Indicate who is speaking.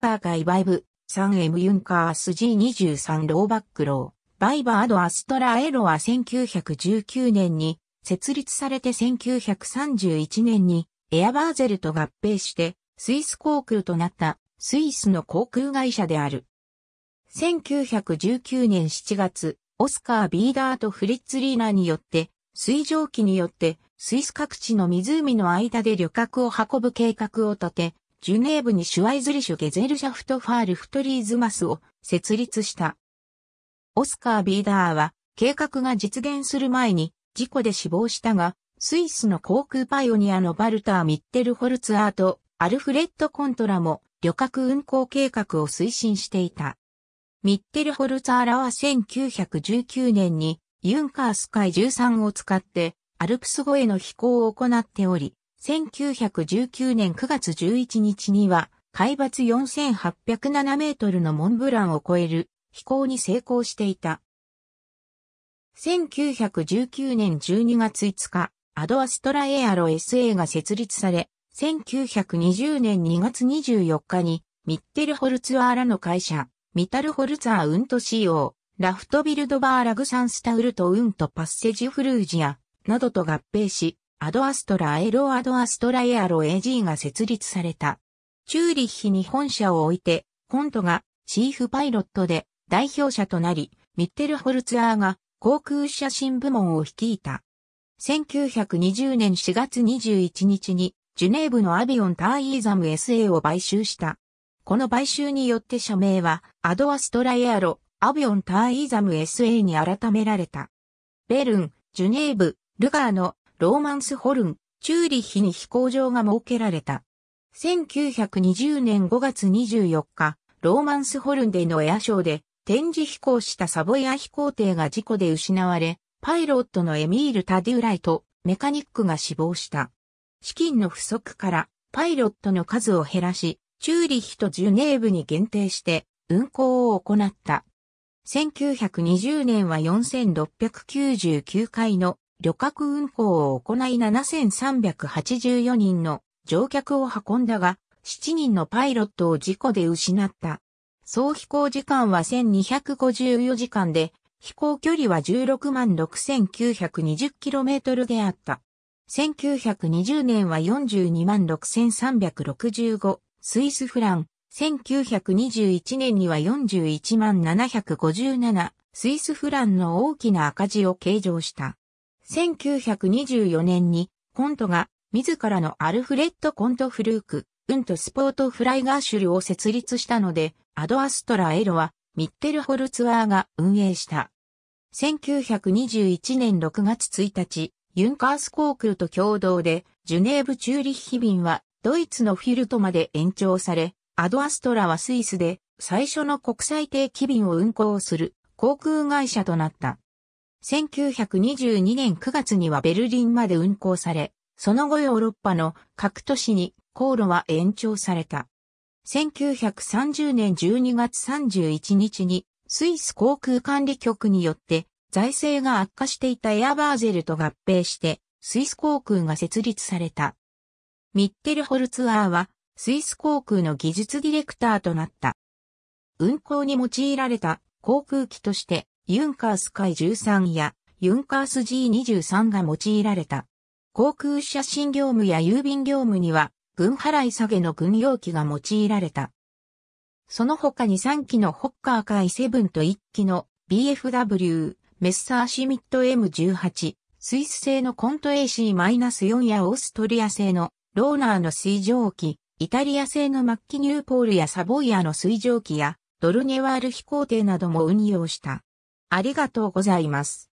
Speaker 1: パーガイバイブ、3M ユンカース G23 ローバックロー、バイバードアストラエロは1919年に設立されて1931年にエアバーゼルと合併してスイス航空となったスイスの航空会社である。1919年7月、オスカー・ビーダーとフリッツ・リーナによって水蒸気によってスイス各地の湖の間で旅客を運ぶ計画を立て、ジュネーブにシュワイズリシュゲゼルシャフトファールフトリーズマスを設立した。オスカー・ビーダーは計画が実現する前に事故で死亡したが、スイスの航空パイオニアのバルター・ミッテルホルツアーとアルフレッド・コントラも旅客運行計画を推進していた。ミッテルホルツアーラは1919年にユンカースカイ13を使ってアルプス越えの飛行を行っており、1919年9月11日には、海抜4807メートルのモンブランを超える飛行に成功していた。1919年12月5日、アドアストラエアロ SA が設立され、1920年2月24日に、ミッテルホルツアーラの会社、ミタルホルツアーウント CO、ラフトビルドバーラグサンスタウルトウントパッセジフルージア、などと合併し、アドアストラエロアドアストラエアロ AG が設立された。チューリッヒに本社を置いて、コントがチーフパイロットで代表者となり、ミッテルホルツアーが航空写真部門を率いた。1920年4月21日に、ジュネーブのアビオンターイーザム SA を買収した。この買収によって社名は、アドアストラエアロ、アビオンターイーザム SA に改められた。ベルン、ジュネーブ、ルガーのローマンスホルン、チューリッヒに飛行場が設けられた。1920年5月24日、ローマンスホルンでのエアショーで展示飛行したサボエア飛行艇が事故で失われ、パイロットのエミール・タデューライとメカニックが死亡した。資金の不足からパイロットの数を減らし、チューリッヒとジュネーブに限定して運航を行った。1920年は4699回の旅客運行を行い7384人の乗客を運んだが、7人のパイロットを事故で失った。総飛行時間は1254時間で、飛行距離は16万 6920km であった。1920年は42万6365、スイスフラン。1921年には41万757、スイスフランの大きな赤字を計上した。1924年にコントが自らのアルフレッド・コント・フルーク、うんとスポート・フライガーシュルを設立したので、アド・アストラ・エロはミッテルホルツアーが運営した。1921年6月1日、ユンカース航空と共同で、ジュネーブ・チューリッヒ便はドイツのフィルトまで延長され、アド・アストラはスイスで最初の国際定期便を運航する航空会社となった。1922年9月にはベルリンまで運行され、その後ヨーロッパの各都市に航路は延長された。1930年12月31日にスイス航空管理局によって財政が悪化していたエアバーゼルと合併してスイス航空が設立された。ミッテルホルツアーはスイス航空の技術ディレクターとなった。運航に用いられた航空機としてユンカース海13やユンカース G23 が用いられた。航空写真業務や郵便業務には、軍払い下げの軍用機が用いられた。その他に3機のホッカー海7と1機の BFW、メッサーシミット M18、スイス製のコント AC-4 やオーストリア製のローナーの水蒸気、イタリア製のマッキニューポールやサボイアの水蒸気やドルネワール飛行艇なども運用した。ありがとうございます。